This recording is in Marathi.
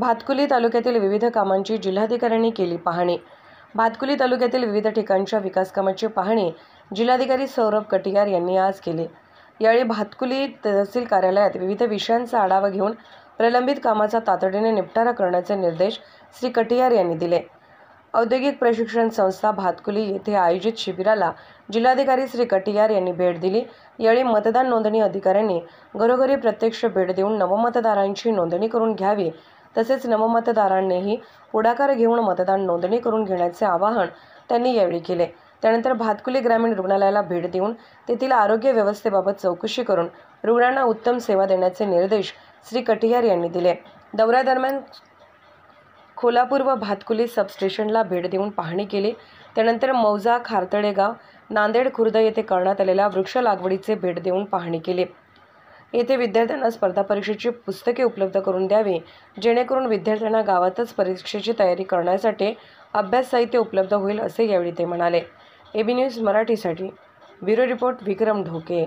भातकुली तालुक्यातील विविध कामांची जिल्हाधिकाऱ्यांनी केली पाहणी भातकुली तालुक्यातील विविध ठिकाणच्या विकास पाहणी जिल्हाधिकारी सौरभ कटियार यांनी आज केली यावेळी भातकुली तहसील कार्यालयात विविध विषयांचा आढावा घेऊन प्रलंबित कामाचा तातडीने निपटारा करण्याचे निर्देश श्री कटियार यांनी दिले औद्योगिक प्रशिक्षण संस्था भातकुली येथे आयोजित शिबिराला जिल्हाधिकारी श्री कटियार यांनी भेट दिली यावेळी मतदान नोंदणी अधिकाऱ्यांनी घरोघरी प्रत्यक्ष भेट देऊन नवमतदारांची नोंदणी करून घ्यावी तसेच नवमतदारांनीही पुढाकार घेऊन मतदान नोंदणी करून घेण्याचे आवाहन त्यांनी यावेळी केले त्यानंतर भातकुली ग्रामीण रुग्णालयाला भेट देऊन तेथील आरोग्य व्यवस्थेबाबत चौकशी करून रुग्णांना उत्तम सेवा देण्याचे निर्देश श्री कटियार यांनी दिले दौऱ्यादरम्यान खोलापूर व भातकुली सबस्टेशनला भेट देऊन पाहणी केली त्यानंतर मौजा खारतडेगाव नांदेड खुर्द येथे करण्यात आलेल्या वृक्ष लागवडीचे भेट देऊन पाहणी केली येथे विद्यार्थ्यांना स्पर्धा परीक्षेची पुस्तके उपलब्ध करून द्यावी जेणेकरून विद्यार्थ्यांना गावातच परीक्षेची तयारी करण्यासाठी अभ्यास साहित्य उपलब्ध होईल असे यावेळी ते म्हणाले एबी न्यूज मराठीसाठी ब्युरो रिपोर्ट विक्रम ढोके